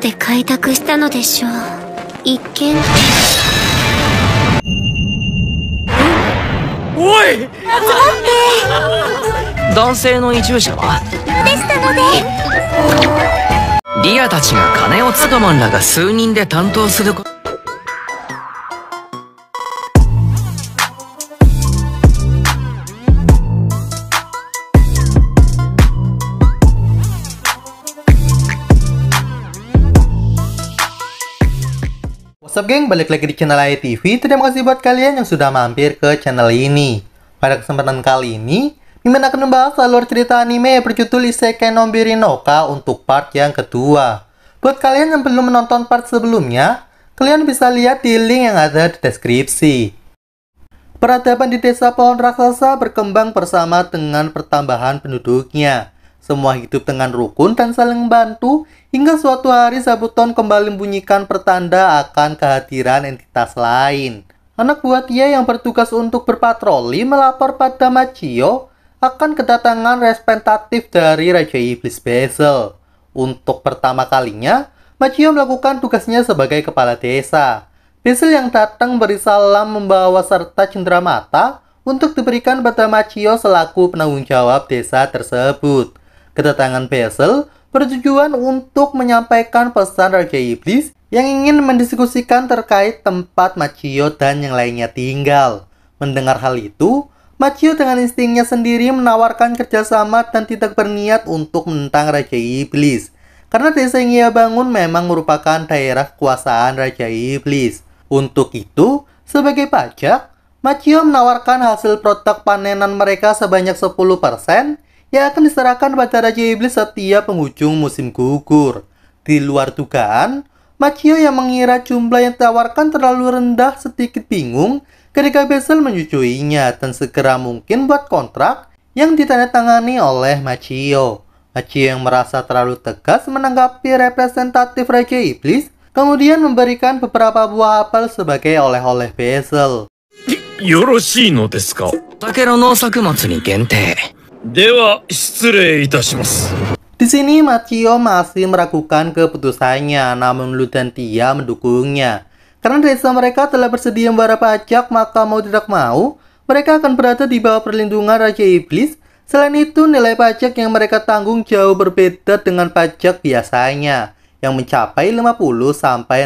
で開拓したのでしょう一見おい男性の移住者はでしたのでリアたちが金をつかまんらが数人で担当すること up geng, balik lagi di channel ITV. Terima kasih buat kalian yang sudah mampir ke channel ini. Pada kesempatan kali ini, Mimin akan membahas alur cerita anime yang berjudul Isekai no Birinoka untuk part yang kedua. Buat kalian yang belum menonton part sebelumnya, kalian bisa lihat di link yang ada di deskripsi. Peradaban di desa pohon raksasa berkembang bersama dengan pertambahan penduduknya. Semua hidup dengan rukun dan saling membantu, hingga suatu hari Sabuton kembali membunyikan pertanda akan kehadiran entitas lain. Anak buah Tia yang bertugas untuk berpatroli melapor pada Machio akan kedatangan respentatif dari Raja Iblis Bezel. Untuk pertama kalinya, Machio melakukan tugasnya sebagai kepala desa. Bezel yang datang beri salam membawa serta cendera mata untuk diberikan pada Machio selaku penanggung jawab desa tersebut. Kedatangan Basil bertujuan untuk menyampaikan pesan Raja Iblis yang ingin mendiskusikan terkait tempat Machio dan yang lainnya tinggal. Mendengar hal itu, Machio dengan instingnya sendiri menawarkan kerjasama dan tidak berniat untuk menentang Raja Iblis. Karena desa yang ia bangun memang merupakan daerah kekuasaan Raja Iblis. Untuk itu, sebagai pajak, Machio menawarkan hasil produk panenan mereka sebanyak 10% yang akan diserahkan pada Raja Iblis setiap penghujung musim gugur. Di luar dugaan, Machio yang mengira jumlah yang ditawarkan terlalu rendah sedikit bingung ketika Basil menyetujuinya dan segera mungkin buat kontrak yang ditandatangani oleh Machio. Machio yang merasa terlalu tegas menanggapi representatif Raja Iblis kemudian memberikan beberapa buah apel sebagai oleh-oleh Basil. Di sini Machio masih meragukan keputusannya, namun Lutentia mendukungnya. Karena desa mereka telah bersedia membayar pajak, maka mau tidak mau, mereka akan berada di bawah perlindungan Raja Iblis. Selain itu, nilai pajak yang mereka tanggung jauh berbeda dengan pajak biasanya, yang mencapai 50-60%.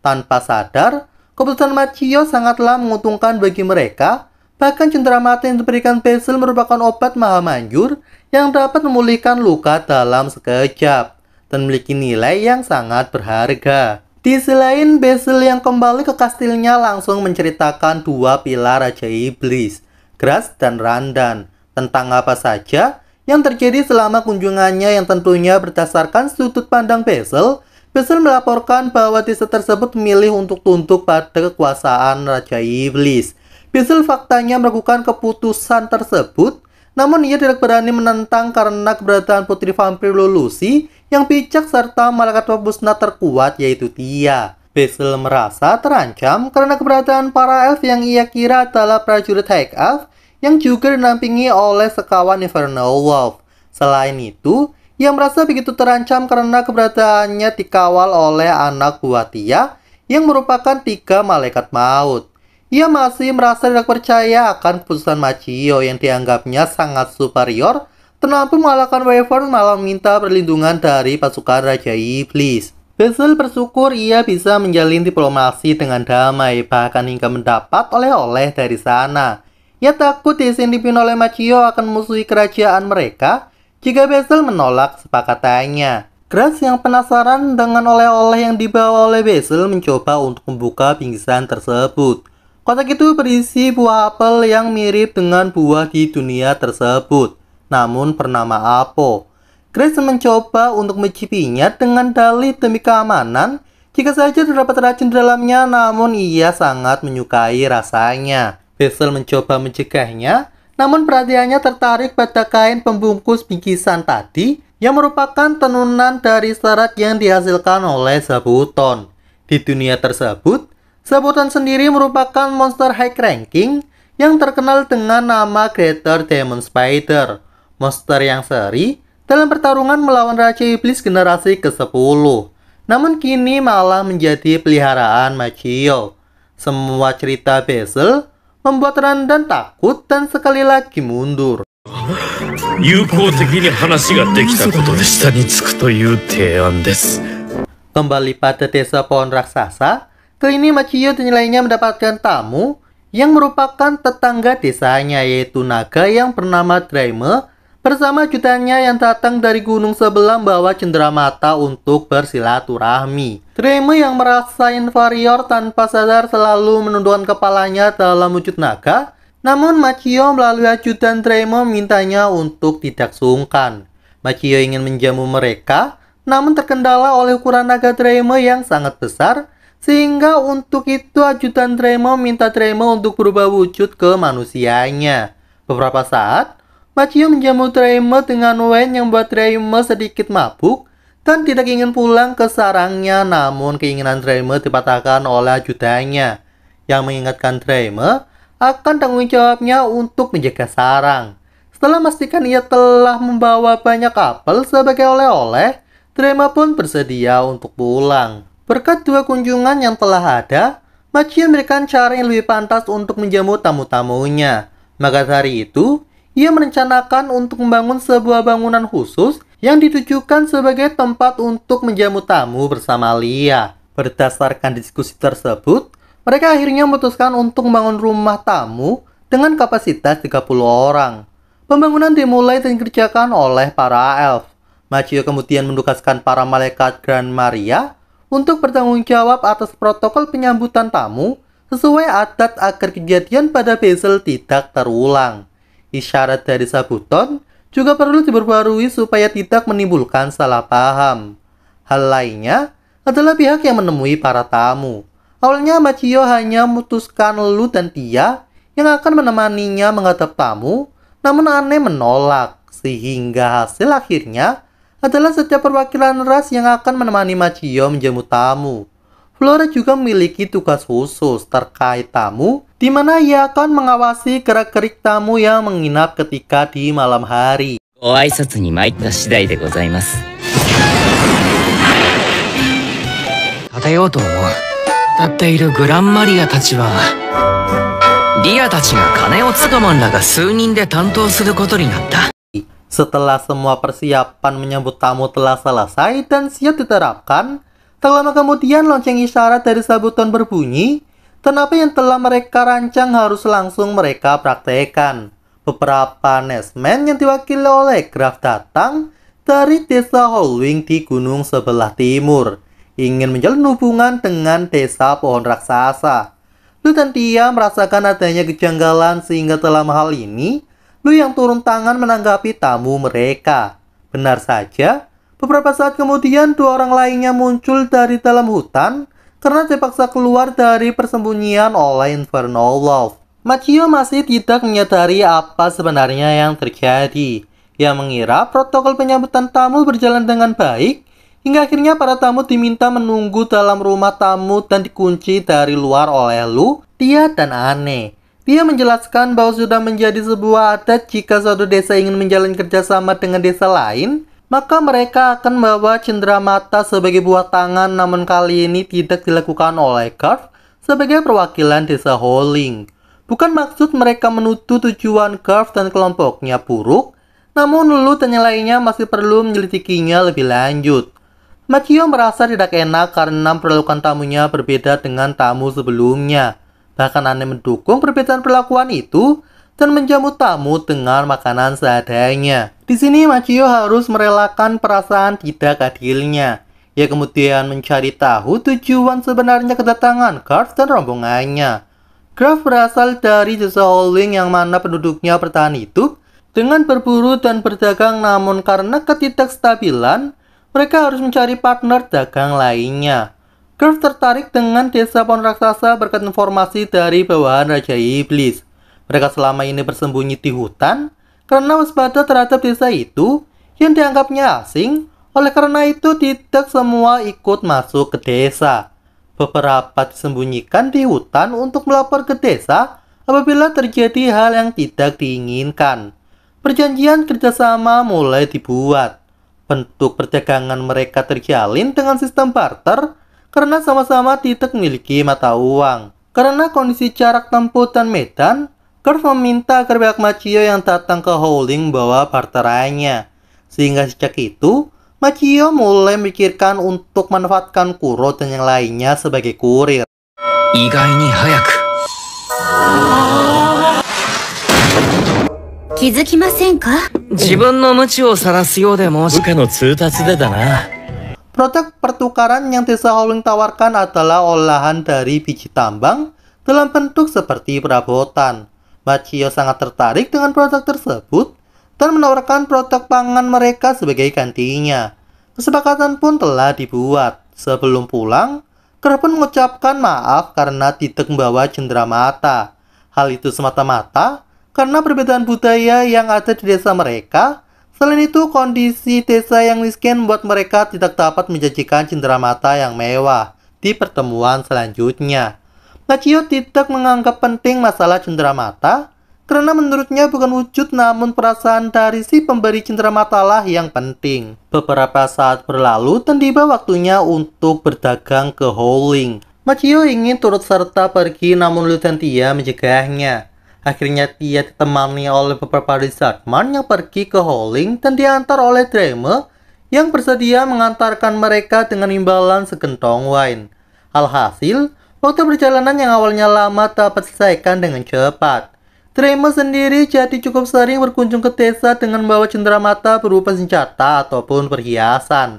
Tanpa sadar, keputusan Machio sangatlah menguntungkan bagi mereka, Bahkan cendera mata yang diberikan Basil merupakan obat mahal manjur yang dapat memulihkan luka dalam sekejap dan memiliki nilai yang sangat berharga. Di sisi lain, Basil yang kembali ke kastilnya langsung menceritakan dua pilar Raja Iblis, Gras dan Randan, tentang apa saja yang terjadi selama kunjungannya yang tentunya berdasarkan sudut pandang Basil. Basil melaporkan bahwa desa tersebut memilih untuk tunduk pada kekuasaan Raja Iblis, Bezel faktanya melakukan keputusan tersebut, namun ia tidak berani menentang karena keberadaan putri vampir Lucy yang bijak serta malaikat pembusnah terkuat yaitu Tia. Basil merasa terancam karena keberadaan para elf yang ia kira adalah prajurit High Elf yang juga dinampingi oleh sekawan Infernal Wolf. Selain itu, ia merasa begitu terancam karena keberadaannya dikawal oleh anak buah Tia yang merupakan tiga malaikat maut. Ia masih merasa tidak percaya akan keputusan Machio yang dianggapnya sangat superior, tetapi mengalahkan Wyvern malah minta perlindungan dari pasukan Raja Iblis. Basil bersyukur ia bisa menjalin diplomasi dengan damai, bahkan hingga mendapat oleh-oleh dari sana. Ia takut Desin dipimpin oleh Machio akan memusuhi kerajaan mereka jika Basil menolak sepakatannya. Grace yang penasaran dengan oleh-oleh yang dibawa oleh Basil mencoba untuk membuka bingkisan tersebut. Kotak itu berisi buah apel yang mirip dengan buah di dunia tersebut, namun bernama Apo. Chris mencoba untuk mencicipinya dengan dalih demi keamanan, jika saja terdapat racun dalamnya, namun ia sangat menyukai rasanya. Basil mencoba mencegahnya, namun perhatiannya tertarik pada kain pembungkus bingkisan tadi yang merupakan tenunan dari serat yang dihasilkan oleh Sabuton. Di dunia tersebut, Sebutan sendiri merupakan monster high ranking yang terkenal dengan nama Greater Demon Spider, monster yang seri dalam pertarungan melawan Raja Iblis generasi ke-10. Namun kini malah menjadi peliharaan Machio. Semua cerita Basil membuat Randan takut dan sekali lagi mundur. Kembali pada desa pohon raksasa, Kali ini Machiyo dan lainnya mendapatkan tamu yang merupakan tetangga desanya yaitu naga yang bernama Dreamer bersama jutanya yang datang dari gunung sebelah cendera cenderamata untuk bersilaturahmi. Dreamer yang merasa inferior tanpa sadar selalu menundukkan kepalanya dalam wujud naga, namun Machiyo melalui ajudan Dreamer mintanya untuk tidak sungkan. Machiyo ingin menjamu mereka, namun terkendala oleh ukuran naga Dreamer yang sangat besar sehingga untuk itu ajutan Tremo minta Tremo untuk berubah wujud ke manusianya. Beberapa saat, Machio menjamu Tremo dengan Wen yang buat Tremo sedikit mabuk dan tidak ingin pulang ke sarangnya namun keinginan Tremo dipatahkan oleh ajudannya yang mengingatkan Tremo akan tanggung jawabnya untuk menjaga sarang. Setelah memastikan ia telah membawa banyak apel sebagai oleh-oleh, Trema pun bersedia untuk pulang. Berkat dua kunjungan yang telah ada, Machi memberikan cara yang lebih pantas untuk menjamu tamu-tamunya. Maka dari itu, ia merencanakan untuk membangun sebuah bangunan khusus yang ditujukan sebagai tempat untuk menjamu tamu bersama Lia. Berdasarkan diskusi tersebut, mereka akhirnya memutuskan untuk membangun rumah tamu dengan kapasitas 30 orang. Pembangunan dimulai dan dikerjakan oleh para elf. Machio kemudian menugaskan para malaikat Grand Maria untuk bertanggung jawab atas protokol penyambutan tamu sesuai adat agar kejadian pada bezel tidak terulang. Isyarat dari sabuton juga perlu diperbarui supaya tidak menimbulkan salah paham. Hal lainnya adalah pihak yang menemui para tamu. Awalnya Machio hanya memutuskan Lu dan Tia yang akan menemaninya menghadap tamu, namun aneh menolak, sehingga hasil akhirnya adalah setiap perwakilan ras yang akan menemani Machio menjamu tamu. Flora juga memiliki tugas khusus terkait tamu, di mana ia akan mengawasi gerak-gerik tamu yang menginap ketika di malam hari. Ria setelah semua persiapan menyambut tamu telah selesai dan siap diterapkan, tak lama kemudian lonceng isyarat dari sabuton berbunyi, dan apa yang telah mereka rancang harus langsung mereka praktekkan. Beberapa nesmen yang diwakili oleh Graf datang dari desa Holwing di gunung sebelah timur, ingin menjalin hubungan dengan desa pohon raksasa. Lu dan dia merasakan adanya kejanggalan sehingga dalam hal ini, Lu yang turun tangan menanggapi tamu mereka. Benar saja, beberapa saat kemudian dua orang lainnya muncul dari dalam hutan karena dipaksa keluar dari persembunyian oleh Inferno Love. Machio masih tidak menyadari apa sebenarnya yang terjadi. Ia mengira protokol penyambutan tamu berjalan dengan baik, hingga akhirnya para tamu diminta menunggu dalam rumah tamu dan dikunci dari luar oleh Lu, Tia, dan Ane. Dia menjelaskan bahwa sudah menjadi sebuah adat jika suatu desa ingin menjalin kerjasama dengan desa lain, maka mereka akan membawa mata sebagai buah tangan namun kali ini tidak dilakukan oleh Garf sebagai perwakilan desa Holing. Bukan maksud mereka menuduh tujuan Garf dan kelompoknya buruk, namun Lulu dan lainnya masih perlu menyelidikinya lebih lanjut. Machio merasa tidak enak karena perlukan tamunya berbeda dengan tamu sebelumnya. Bahkan Anne mendukung perbedaan perlakuan itu dan menjamu tamu dengan makanan seadanya. Di sini Machio harus merelakan perasaan tidak adilnya. Ia kemudian mencari tahu tujuan sebenarnya kedatangan Garth dan rombongannya. Graf berasal dari desa holding yang mana penduduknya bertahan hidup dengan berburu dan berdagang namun karena ketidakstabilan, mereka harus mencari partner dagang lainnya. Curve tertarik dengan desa pohon raksasa berkat informasi dari bawahan Raja Iblis. Mereka selama ini bersembunyi di hutan karena waspada terhadap desa itu yang dianggapnya asing. Oleh karena itu, tidak semua ikut masuk ke desa. Beberapa disembunyikan di hutan untuk melapor ke desa apabila terjadi hal yang tidak diinginkan. Perjanjian kerjasama mulai dibuat. Bentuk perdagangan mereka terjalin dengan sistem barter karena sama-sama tidak memiliki mata uang. Karena kondisi jarak tempuh dan medan, Kurt meminta agar pihak Machio yang datang ke holding bawa barterannya. Sehingga sejak itu, Machio mulai memikirkan untuk manfaatkan Kuro dan yang lainnya sebagai kurir. de da na. Produk pertukaran yang Desa Holing tawarkan adalah olahan dari biji tambang dalam bentuk seperti perabotan. Machio sangat tertarik dengan produk tersebut dan menawarkan produk pangan mereka sebagai gantinya. Kesepakatan pun telah dibuat. Sebelum pulang, Kera pun mengucapkan maaf karena tidak membawa cendera mata. Hal itu semata-mata karena perbedaan budaya yang ada di desa mereka Selain itu, kondisi desa yang miskin membuat mereka tidak dapat menjanjikan mata yang mewah di pertemuan selanjutnya. Nachio tidak menganggap penting masalah mata, karena menurutnya bukan wujud namun perasaan dari si pemberi cindera lah yang penting. Beberapa saat berlalu dan tiba waktunya untuk berdagang ke Howling. Machio ingin turut serta pergi namun Lutentia mencegahnya. Akhirnya dia ditemani oleh beberapa Rizardman yang pergi ke Holling dan diantar oleh Dreme yang bersedia mengantarkan mereka dengan imbalan segentong wine. Alhasil, waktu perjalanan yang awalnya lama dapat selesaikan dengan cepat. Dreme sendiri jadi cukup sering berkunjung ke desa dengan membawa cenderamata berupa senjata ataupun perhiasan.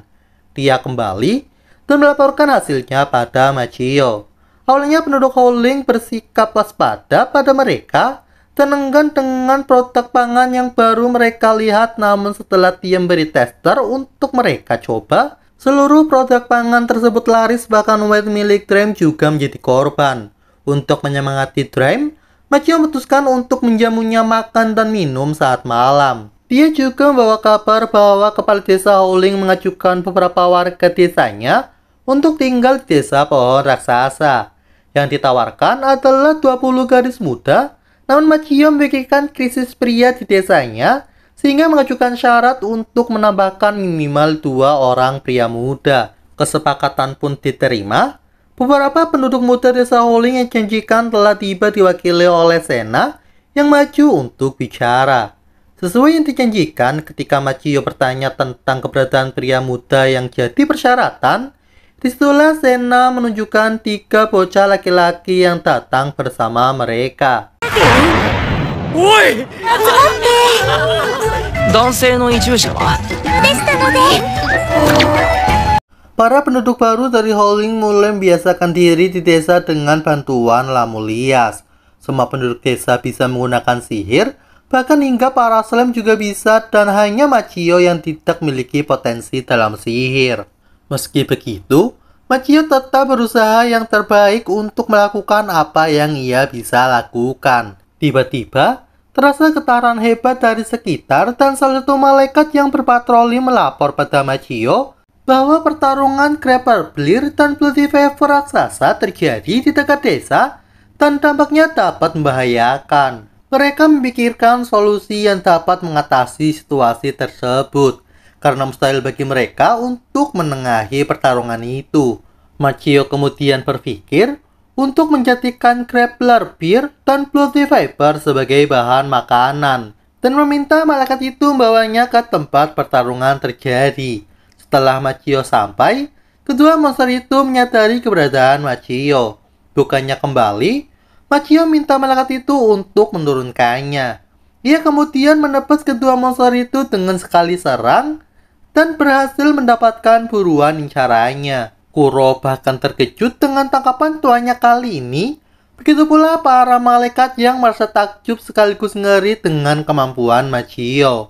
Dia kembali dan melaporkan hasilnya pada Machio. Awalnya penduduk Howling bersikap waspada pada mereka dan dengan produk pangan yang baru mereka lihat namun setelah Tiem beri tester untuk mereka coba, seluruh produk pangan tersebut laris bahkan White milik Dream juga menjadi korban. Untuk menyemangati Dream, Macio memutuskan untuk menjamunya makan dan minum saat malam. Dia juga membawa kabar bahwa kepala desa Howling mengajukan beberapa warga desanya untuk tinggal di desa pohon raksasa. Yang ditawarkan adalah 20 gadis muda, namun Machio memikirkan krisis pria di desanya sehingga mengajukan syarat untuk menambahkan minimal dua orang pria muda. Kesepakatan pun diterima. Beberapa penduduk muda desa Holing yang janjikan telah tiba diwakili oleh Sena yang maju untuk bicara. Sesuai yang dijanjikan ketika Machio bertanya tentang keberadaan pria muda yang jadi persyaratan, Disitulah Sena menunjukkan tiga bocah laki-laki yang datang bersama mereka. Para penduduk baru dari Holling mulai membiasakan diri di desa dengan bantuan Lamulias. Semua penduduk desa bisa menggunakan sihir, bahkan hingga para slam juga bisa dan hanya Machio yang tidak memiliki potensi dalam sihir. Meski begitu, Machio tetap berusaha yang terbaik untuk melakukan apa yang ia bisa lakukan. Tiba-tiba, terasa getaran hebat dari sekitar dan salah satu malaikat yang berpatroli melapor pada Machio bahwa pertarungan Creeper Blir dan Bloody Fever raksasa terjadi di dekat desa dan dampaknya dapat membahayakan. Mereka memikirkan solusi yang dapat mengatasi situasi tersebut. Karena mustahil bagi mereka untuk menengahi pertarungan itu. Machio kemudian berpikir untuk menjadikan Krepler Beer dan Bloody Viper sebagai bahan makanan dan meminta malaikat itu membawanya ke tempat pertarungan terjadi. Setelah Machio sampai, kedua monster itu menyadari keberadaan Machio. Bukannya kembali, Machio minta malaikat itu untuk menurunkannya. Ia kemudian menebas kedua monster itu dengan sekali serang dan berhasil mendapatkan buruan incarannya. Kuro bahkan terkejut dengan tangkapan tuanya kali ini. Begitu pula para malaikat yang merasa takjub sekaligus ngeri dengan kemampuan Machio.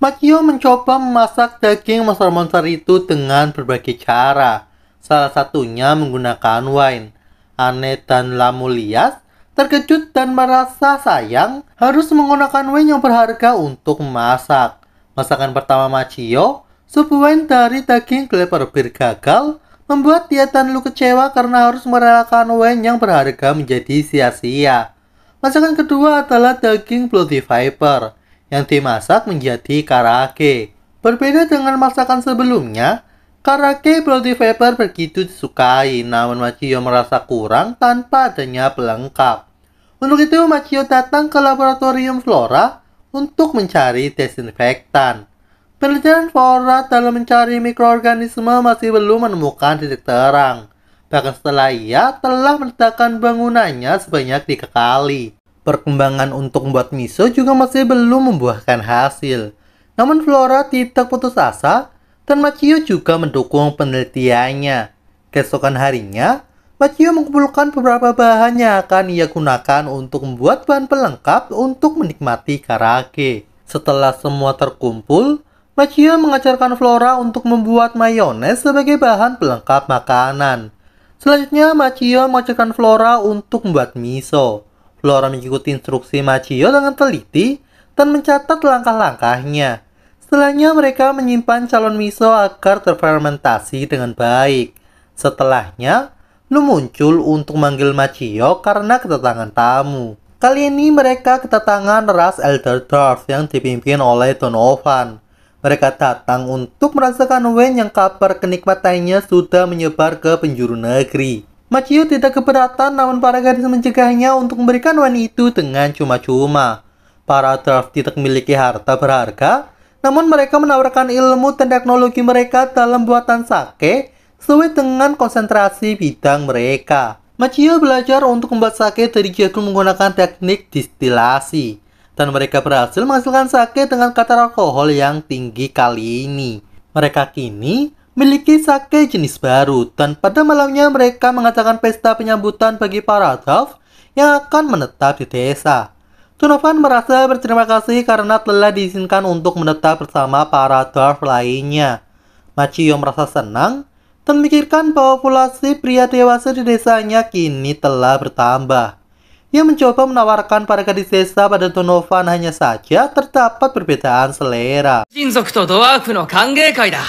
Machio mencoba memasak daging monster-monster itu dengan berbagai cara. Salah satunya menggunakan wine. Aneh dan Lamulias terkejut dan merasa sayang harus menggunakan wine yang berharga untuk memasak. Masakan pertama Machio, sup wine dari daging klepper bir gagal, membuat dia dan Lu kecewa karena harus merelakan wine yang berharga menjadi sia-sia. Masakan kedua adalah daging Bloody Viper, yang dimasak menjadi karake. Berbeda dengan masakan sebelumnya, Karake Bloody viper begitu disukai, namun Machio merasa kurang tanpa adanya pelengkap. Untuk itu, Machio datang ke laboratorium Flora untuk mencari desinfektan. Penelitian Flora dalam mencari mikroorganisme masih belum menemukan titik terang. Bahkan setelah ia telah meletakkan bangunannya sebanyak tiga kali. Perkembangan untuk membuat miso juga masih belum membuahkan hasil. Namun Flora tidak putus asa, dan Machio juga mendukung penelitiannya. Keesokan harinya, Matthew mengumpulkan beberapa bahan yang akan ia gunakan untuk membuat bahan pelengkap untuk menikmati karaoke. Setelah semua terkumpul, Matthew mengajarkan Flora untuk membuat mayones sebagai bahan pelengkap makanan. Selanjutnya, Machio mengajarkan Flora untuk membuat miso. Flora mengikuti instruksi Machio dengan teliti dan mencatat langkah-langkahnya. Setelahnya, mereka menyimpan calon miso agar terfermentasi dengan baik. Setelahnya, Lu muncul untuk manggil Machio karena kedatangan tamu. Kali ini mereka kedatangan ras Elder Dwarf yang dipimpin oleh Donovan. Mereka datang untuk merasakan Wen yang kabar kenikmatannya sudah menyebar ke penjuru negeri. Machio tidak keberatan namun para gadis mencegahnya untuk memberikan Wen itu dengan cuma-cuma. Para Dwarf tidak memiliki harta berharga, namun mereka menawarkan ilmu dan teknologi mereka dalam buatan sake sesuai dengan konsentrasi bidang mereka. Machio belajar untuk membuat sake dari jagung menggunakan teknik distilasi, dan mereka berhasil menghasilkan sake dengan kadar alkohol yang tinggi kali ini. Mereka kini memiliki sake jenis baru, dan pada malamnya mereka mengadakan pesta penyambutan bagi para dove yang akan menetap di desa. Donovan merasa berterima kasih karena telah diizinkan untuk menetap bersama para dwarf lainnya. Machio merasa senang Terpikirkan populasi pria dewasa di desanya kini telah bertambah. Ia mencoba menawarkan para gadis desa pada Donovan hanya saja terdapat perbedaan selera. Nah,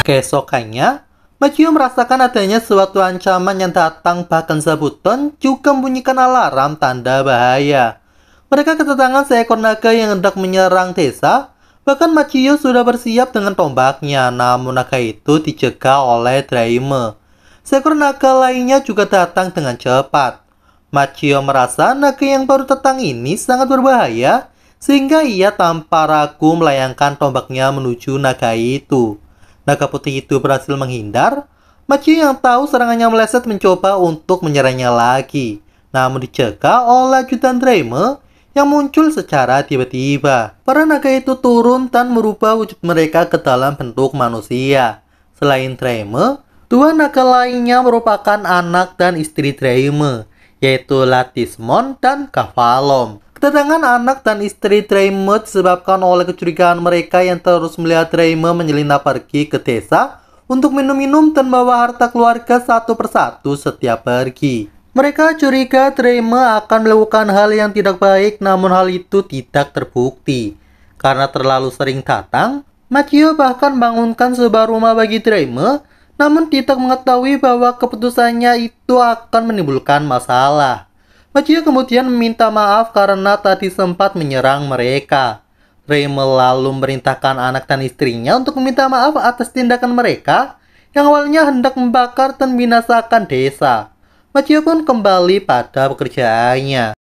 Keesokannya, Machio merasakan adanya suatu ancaman yang datang bahkan sebutan juga membunyikan alarm tanda bahaya. Mereka kedatangan seekor naga yang hendak menyerang desa Bahkan Machio sudah bersiap dengan tombaknya, namun naga itu dicegah oleh Draime. Seekor naga lainnya juga datang dengan cepat. Machio merasa naga yang baru datang ini sangat berbahaya, sehingga ia tanpa ragu melayangkan tombaknya menuju naga itu. Naga putih itu berhasil menghindar. Machio yang tahu serangannya meleset mencoba untuk menyerangnya lagi. Namun dicegah oleh Jutan Draime yang muncul secara tiba-tiba. Para naga itu turun dan merubah wujud mereka ke dalam bentuk manusia. Selain Treme, dua naga lainnya merupakan anak dan istri Treme, yaitu Latismon dan Kavalom. Kedatangan anak dan istri Treme disebabkan oleh kecurigaan mereka yang terus melihat Treme menyelinap pergi ke desa untuk minum-minum dan bawa harta keluarga satu persatu setiap pergi. Mereka curiga Treme akan melakukan hal yang tidak baik namun hal itu tidak terbukti. Karena terlalu sering datang, Matthew bahkan bangunkan sebuah rumah bagi Treme namun tidak mengetahui bahwa keputusannya itu akan menimbulkan masalah. Matthew kemudian meminta maaf karena tadi sempat menyerang mereka. Treme lalu memerintahkan anak dan istrinya untuk meminta maaf atas tindakan mereka yang awalnya hendak membakar dan binasakan desa. Machio pun kembali pada pekerjaannya.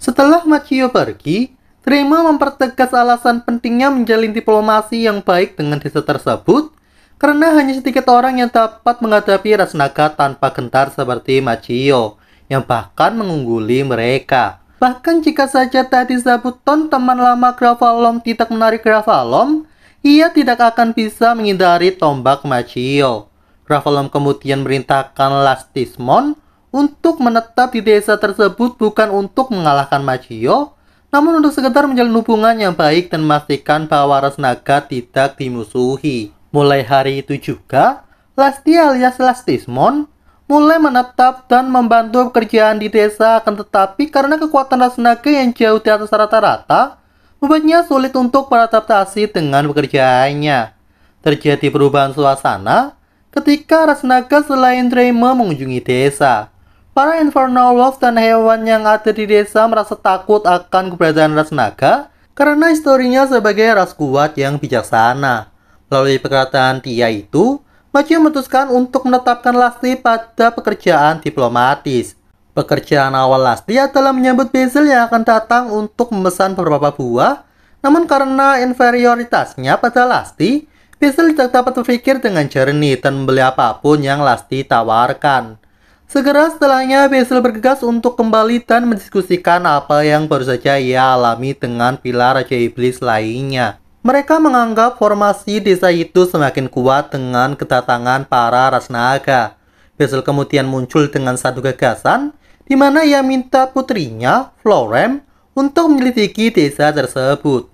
Setelah Machio pergi, Trima mempertegas alasan pentingnya menjalin diplomasi yang baik dengan desa tersebut karena hanya sedikit orang yang dapat menghadapi Rasnaga tanpa gentar seperti Machio yang bahkan mengungguli mereka. Bahkan jika saja tadi Zabuton teman lama Gravalom tidak menarik Gravalom, ia tidak akan bisa menghindari tombak Machio. Gravalom kemudian merintahkan Lastismon untuk menetap di desa tersebut bukan untuk mengalahkan Machio, namun untuk sekedar menjalin hubungan yang baik dan memastikan bahwa Resnaga tidak dimusuhi. Mulai hari itu juga, Lastia alias Lastismon mulai menetap dan membantu pekerjaan di desa akan tetapi karena kekuatan naga yang jauh di atas rata-rata, membuatnya sulit untuk beradaptasi dengan pekerjaannya. Terjadi perubahan suasana ketika naga selain Dreamer mengunjungi desa. Para Infernal wolf dan hewan yang ada di desa merasa takut akan keberadaan Rasenaga karena historinya sebagai ras kuat yang bijaksana. Melalui perkataan Tia itu, Maja memutuskan untuk menetapkan Lasti pada pekerjaan diplomatis. Pekerjaan awal Lasti adalah menyambut Basil yang akan datang untuk memesan beberapa buah, namun karena inferioritasnya pada Lasti, Basil tidak dapat berpikir dengan jernih dan membeli apapun yang Lasti tawarkan. Segera setelahnya, Basil bergegas untuk kembali dan mendiskusikan apa yang baru saja ia alami dengan pilar Raja Iblis lainnya. Mereka menganggap formasi desa itu semakin kuat dengan kedatangan para Rasnaga. Basil kemudian muncul dengan satu gagasan, di mana ia minta putrinya, Florem, untuk menyelidiki desa tersebut.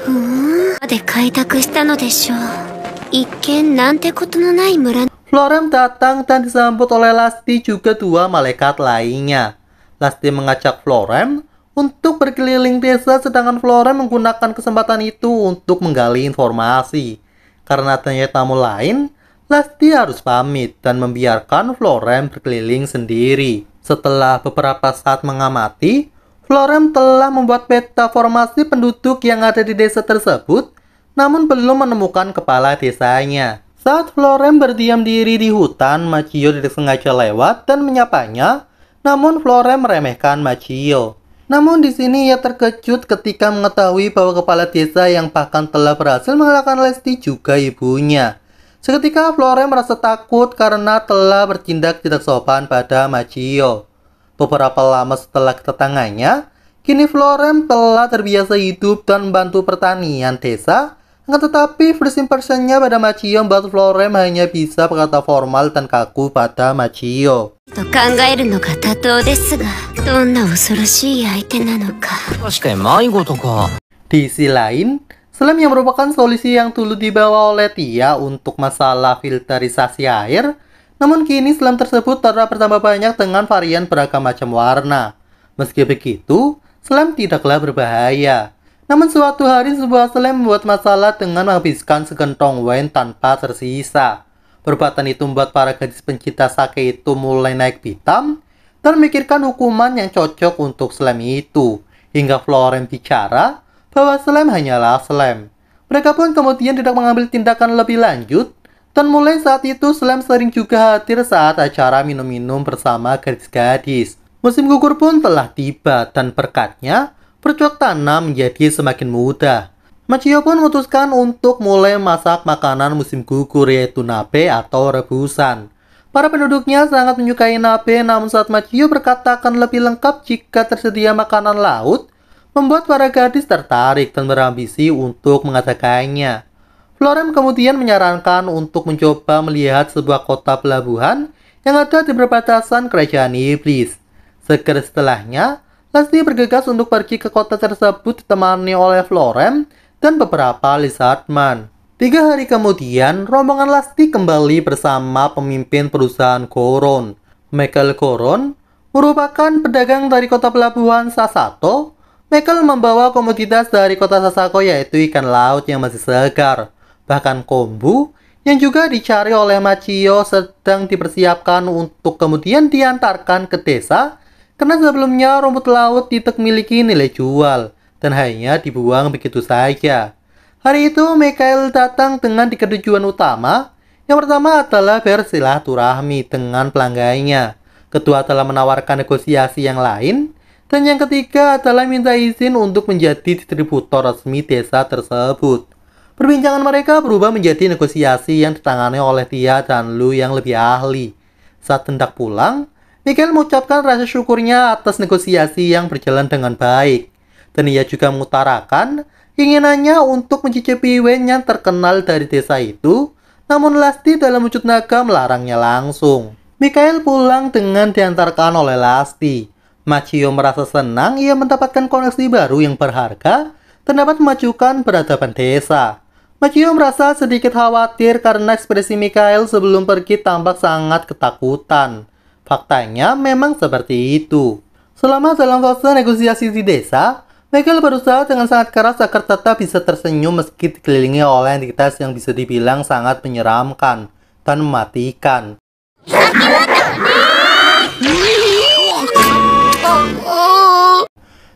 Hmm, Florem datang dan disambut oleh Lasti juga dua malaikat lainnya. Lasti mengajak Florem untuk berkeliling desa sedangkan Flora menggunakan kesempatan itu untuk menggali informasi. Karena tanya tamu lain, Lasti harus pamit dan membiarkan Florem berkeliling sendiri. Setelah beberapa saat mengamati, Florem telah membuat peta formasi penduduk yang ada di desa tersebut, namun belum menemukan kepala desanya. Saat Florem berdiam diri di hutan, Machio tidak sengaja lewat dan menyapanya, namun Florem meremehkan Machio. Namun di sini ia terkejut ketika mengetahui bahwa kepala desa yang bahkan telah berhasil mengalahkan Lesti juga ibunya. Seketika Flore merasa takut karena telah bertindak tidak sopan pada Macio. Beberapa lama setelah ketetangannya, kini Florem telah terbiasa hidup dan membantu pertanian desa akan tetapi, first impressionnya pada Machio membuat Florem hanya bisa berkata formal dan kaku pada Machio. Di sisi lain, Slam yang merupakan solusi yang dulu dibawa oleh Tia untuk masalah filterisasi air, namun kini selam tersebut telah bertambah banyak dengan varian beragam macam warna. Meski begitu, selam tidaklah berbahaya. Namun suatu hari sebuah selai membuat masalah dengan menghabiskan segentong wine tanpa tersisa. Perbuatan itu membuat para gadis pencinta sake itu mulai naik pitam dan memikirkan hukuman yang cocok untuk slem itu. Hingga Floren bicara bahwa slem hanyalah slem. Mereka pun kemudian tidak mengambil tindakan lebih lanjut dan mulai saat itu slem sering juga hadir saat acara minum-minum bersama gadis-gadis. Musim gugur pun telah tiba dan berkatnya, bercocok tanam menjadi semakin mudah. Machio pun memutuskan untuk mulai masak makanan musim gugur yaitu nabe atau rebusan. Para penduduknya sangat menyukai nabe namun saat Machio berkata akan lebih lengkap jika tersedia makanan laut, membuat para gadis tertarik dan berambisi untuk mengatakannya. Floren kemudian menyarankan untuk mencoba melihat sebuah kota pelabuhan yang ada di perbatasan kerajaan iblis. Segera setelahnya, Leslie bergegas untuk pergi ke kota tersebut ditemani oleh Florem dan beberapa lizardman. Tiga hari kemudian, rombongan Lasti kembali bersama pemimpin perusahaan Koron. Michael Koron merupakan pedagang dari kota pelabuhan Sasato. Michael membawa komoditas dari kota Sasako yaitu ikan laut yang masih segar, bahkan kombu yang juga dicari oleh Machio sedang dipersiapkan untuk kemudian diantarkan ke desa karena sebelumnya rumput laut tidak memiliki nilai jual dan hanya dibuang begitu saja. Hari itu Mikael datang dengan tiga tujuan utama. Yang pertama adalah bersilaturahmi dengan pelanggannya. Kedua adalah menawarkan negosiasi yang lain. Dan yang ketiga adalah minta izin untuk menjadi distributor resmi desa tersebut. Perbincangan mereka berubah menjadi negosiasi yang ditangani oleh Tia dan Lu yang lebih ahli. Saat hendak pulang, Miguel mengucapkan rasa syukurnya atas negosiasi yang berjalan dengan baik. Dan ia juga mengutarakan inginannya untuk mencicipi Wen yang terkenal dari desa itu, namun Lasti dalam wujud naga melarangnya langsung. Mikael pulang dengan diantarkan oleh Lasti. Machio merasa senang ia mendapatkan koneksi baru yang berharga dan dapat memajukan peradaban desa. Machio merasa sedikit khawatir karena ekspresi Mikael sebelum pergi tampak sangat ketakutan. Faktanya memang seperti itu. Selama dalam fase negosiasi di desa, Michael berusaha dengan sangat keras agar tetap bisa tersenyum meski dikelilingi oleh entitas yang bisa dibilang sangat menyeramkan dan mematikan.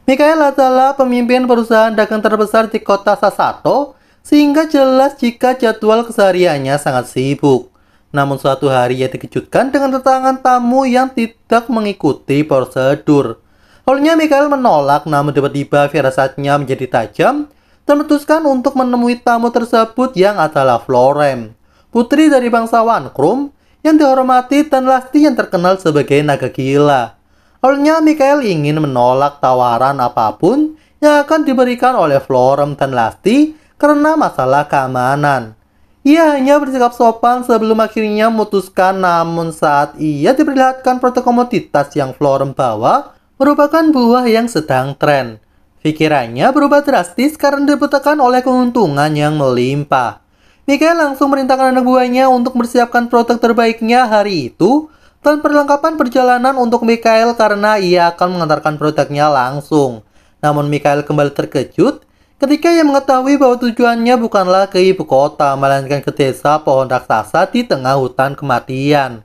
Michael adalah pemimpin perusahaan dagang terbesar di kota Sasato, sehingga jelas jika jadwal kesehariannya sangat sibuk. Namun suatu hari ia dikejutkan dengan tetangan tamu yang tidak mengikuti prosedur. Awalnya Mikael menolak namun tiba-tiba firasatnya menjadi tajam dan memutuskan untuk menemui tamu tersebut yang adalah Florem, putri dari bangsawan Krum yang dihormati dan Lasti yang terkenal sebagai naga gila. Awalnya Mikael ingin menolak tawaran apapun yang akan diberikan oleh Florem dan Lasti karena masalah keamanan. Ia hanya bersikap sopan sebelum akhirnya memutuskan namun saat ia diperlihatkan produk komoditas yang Florem bawa merupakan buah yang sedang tren. Pikirannya berubah drastis karena dibutakan oleh keuntungan yang melimpah. Mikael langsung merintahkan anak buahnya untuk mempersiapkan produk terbaiknya hari itu dan perlengkapan perjalanan untuk Mikael karena ia akan mengantarkan produknya langsung. Namun Mikael kembali terkejut Ketika ia mengetahui bahwa tujuannya bukanlah ke ibu kota, melainkan ke desa pohon raksasa di tengah hutan kematian.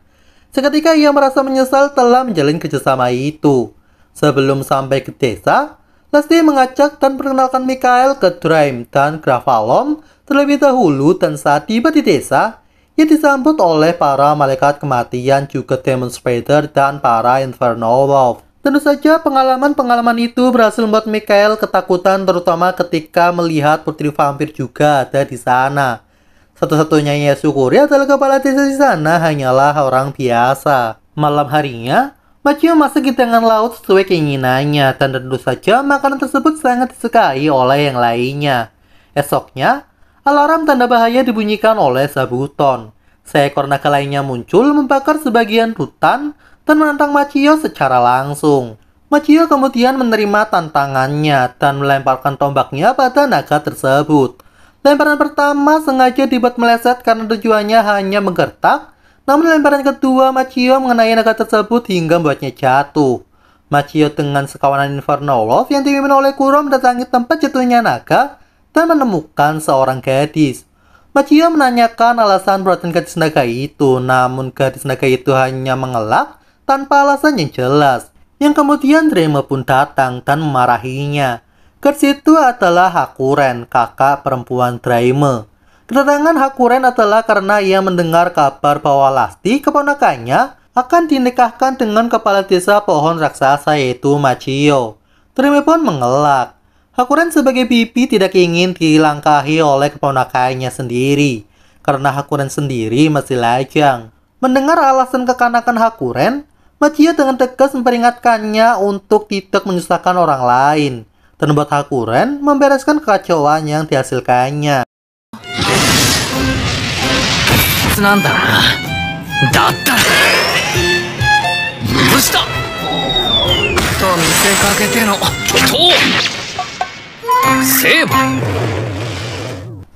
Seketika ia merasa menyesal telah menjalin kerjasama itu. Sebelum sampai ke desa, Lesti mengajak dan perkenalkan Mikael ke Dream dan Gravalom terlebih dahulu dan saat tiba di desa, ia disambut oleh para malaikat kematian juga Demon Spider dan para Inferno Wolf. Tentu saja pengalaman-pengalaman itu berhasil membuat Mikael ketakutan terutama ketika melihat putri vampir juga ada di sana. Satu-satunya yang ia syukuri adalah kepala desa di sana hanyalah orang biasa. Malam harinya, Macio masuk ke tangan laut sesuai keinginannya dan tentu saja makanan tersebut sangat disukai oleh yang lainnya. Esoknya, alarm tanda bahaya dibunyikan oleh Sabuton. Seekor naga lainnya muncul membakar sebagian hutan dan menantang Machio secara langsung. Machio kemudian menerima tantangannya dan melemparkan tombaknya pada naga tersebut. Lemparan pertama sengaja dibuat meleset karena tujuannya hanya menggertak, namun lemparan kedua Machio mengenai naga tersebut hingga membuatnya jatuh. Machio dengan sekawanan Inferno Wolf yang dipimpin oleh Kuro mendatangi tempat jatuhnya naga dan menemukan seorang gadis. Machio menanyakan alasan perhatian gadis naga itu, namun gadis naga itu hanya mengelak tanpa alasan yang jelas, yang kemudian Dreamer pun datang dan memarahinya. Kurt itu adalah Hakuren, kakak perempuan Dreamer. Kedatangan Hakuren adalah karena ia mendengar kabar bahwa Lasti, keponakannya, akan dinikahkan dengan kepala desa pohon raksasa yaitu Machio. Trime pun mengelak. Hakuren sebagai bibi tidak ingin dilangkahi oleh keponakannya sendiri, karena Hakuren sendiri masih lajang. Mendengar alasan kekanakan Hakuren, Machiya dengan tegas memperingatkannya untuk tidak menyusahkan orang lain. Dan membuat Hakuren membereskan kekacauan yang dihasilkannya.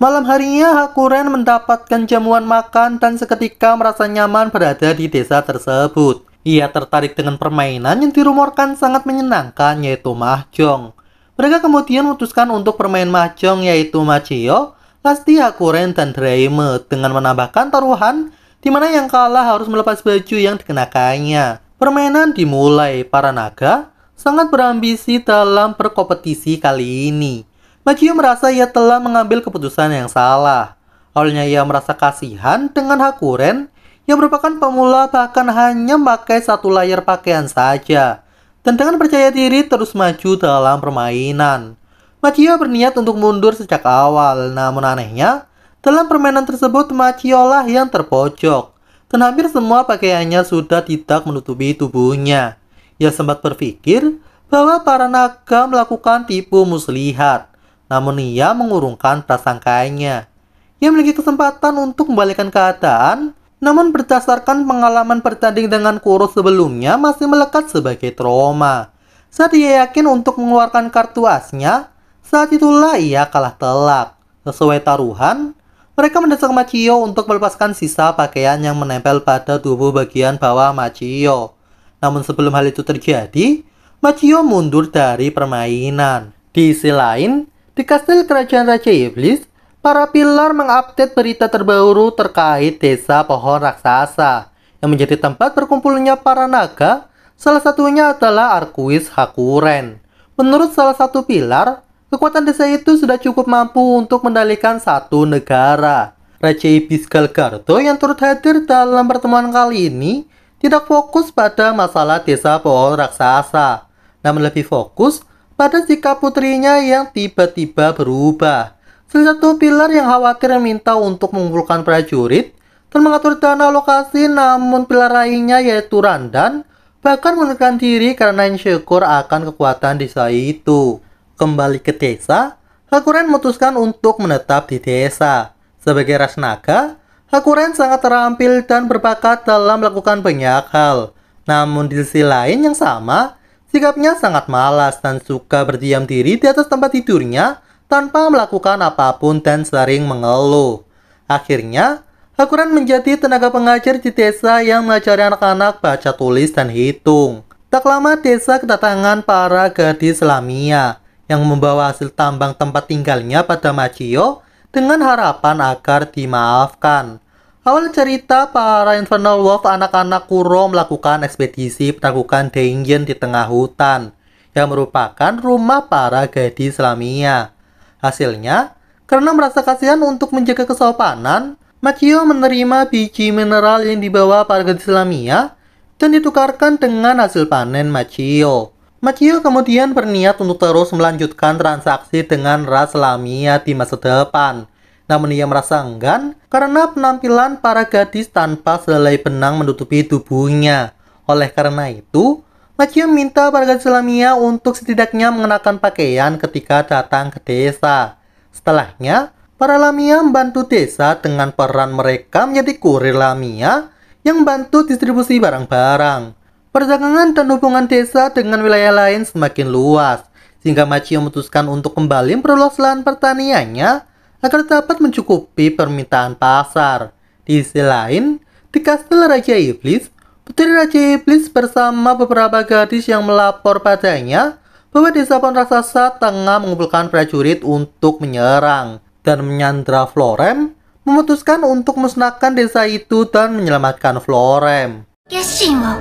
Malam harinya Hakuren mendapatkan jamuan makan dan seketika merasa nyaman berada di desa tersebut. Ia tertarik dengan permainan yang dirumorkan sangat menyenangkan yaitu mahjong. Mereka kemudian memutuskan untuk permain mahjong yaitu Machio, Lasti Hakuren, dan Dreime dengan menambahkan taruhan di mana yang kalah harus melepas baju yang dikenakannya. Permainan dimulai para naga sangat berambisi dalam perkompetisi kali ini. Machio merasa ia telah mengambil keputusan yang salah. Awalnya ia merasa kasihan dengan Hakuren yang merupakan pemula bahkan hanya memakai satu layar pakaian saja. Dan dengan percaya diri terus maju dalam permainan. Machio berniat untuk mundur sejak awal, namun anehnya, dalam permainan tersebut Machio lah yang terpojok. Dan hampir semua pakaiannya sudah tidak menutupi tubuhnya. Ia sempat berpikir bahwa para naga melakukan tipu muslihat, namun ia mengurungkan prasangkanya. Ia memiliki kesempatan untuk membalikkan keadaan namun berdasarkan pengalaman bertanding dengan Kuro sebelumnya masih melekat sebagai trauma. Saat ia yakin untuk mengeluarkan kartu asnya, saat itulah ia kalah telak. Sesuai taruhan, mereka mendesak Machio untuk melepaskan sisa pakaian yang menempel pada tubuh bagian bawah Machio. Namun sebelum hal itu terjadi, Machio mundur dari permainan. Di sisi lain, di kastil kerajaan Raja Iblis, Para pilar mengupdate berita terbaru terkait desa pohon raksasa yang menjadi tempat berkumpulnya para naga, salah satunya adalah Arkuis Hakuren. Menurut salah satu pilar, kekuatan desa itu sudah cukup mampu untuk mendalikan satu negara. Raja Ibis Galgardo yang turut hadir dalam pertemuan kali ini tidak fokus pada masalah desa pohon raksasa, namun lebih fokus pada sikap putrinya yang tiba-tiba berubah Salah satu pilar yang khawatir minta untuk mengumpulkan prajurit dan mengatur dana lokasi namun pilar lainnya yaitu Randan bahkan menekan diri karena syukur akan kekuatan desa itu. Kembali ke desa, Hakuren memutuskan untuk menetap di desa. Sebagai ras naga, Hakuren sangat terampil dan berbakat dalam melakukan banyak hal. Namun di sisi lain yang sama, sikapnya sangat malas dan suka berdiam diri di atas tempat tidurnya tanpa melakukan apapun dan sering mengeluh. Akhirnya, Hakuran menjadi tenaga pengajar di desa yang mengajari anak-anak baca tulis dan hitung. Tak lama desa kedatangan para gadis Lamia yang membawa hasil tambang tempat tinggalnya pada Machio dengan harapan agar dimaafkan. Awal cerita, para Infernal Wolf anak-anak Kuro melakukan ekspedisi penaklukan Dengen di tengah hutan, yang merupakan rumah para gadis Lamia. Hasilnya, karena merasa kasihan untuk menjaga kesopanan, Machio menerima biji mineral yang dibawa para gadis Lamia dan ditukarkan dengan hasil panen Machio. Machio kemudian berniat untuk terus melanjutkan transaksi dengan ras Lamia di masa depan. Namun ia merasa enggan karena penampilan para gadis tanpa selai benang menutupi tubuhnya. Oleh karena itu, Macio minta warga lamia untuk setidaknya mengenakan pakaian ketika datang ke desa. Setelahnya, para Lamia membantu desa dengan peran mereka menjadi kurir Lamia yang membantu distribusi barang-barang. Perdagangan dan hubungan desa dengan wilayah lain semakin luas, sehingga Macio memutuskan untuk kembali memperluas lahan pertaniannya agar dapat mencukupi permintaan pasar. Di sisi lain, di kastil Raja Iblis, Putri Raja Iblis bersama beberapa gadis yang melapor padanya bahwa desa pohon raksasa tengah mengumpulkan prajurit untuk menyerang dan menyandra Florem, memutuskan untuk musnahkan desa itu dan menyelamatkan Florem. Yashin wo,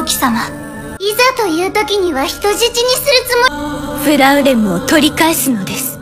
Oki-sama, iza ni wa ni suru tsumo... Florem